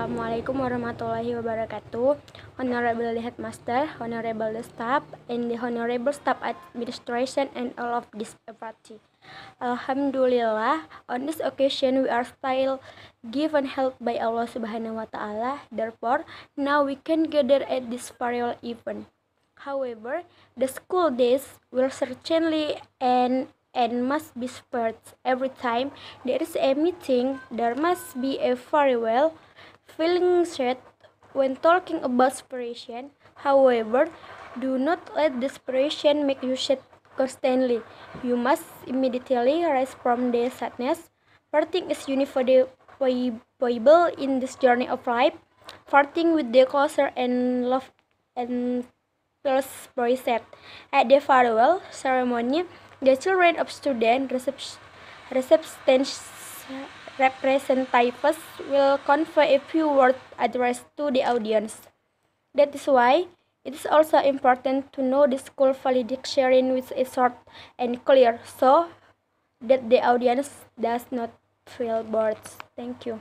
Assalamualaikum warahmatullahi wabarakatuh. Honorable Headmaster, Honorable Staff, and the Honorable Staff Administration and all of this party. Alhamdulillah, on this occasion we are still given help by Allah Subhanahu wa taala. Therefore, now we can gather at this farewell event. However, the school days will certainly end and must be spurred every time there is a meeting there must be a farewell feeling sad when talking about separation. However, do not let desperation make you sad constantly. You must immediately rise from the sadness. Parting is unavoidable in this journey of life. Parting with the closer and love and close boy said. At the farewell ceremony, the children of students received receptions representatives will confer a few words addressed to the audience. That is why it is also important to know the school valedictorian which is short and clear so that the audience does not feel bored. Thank you.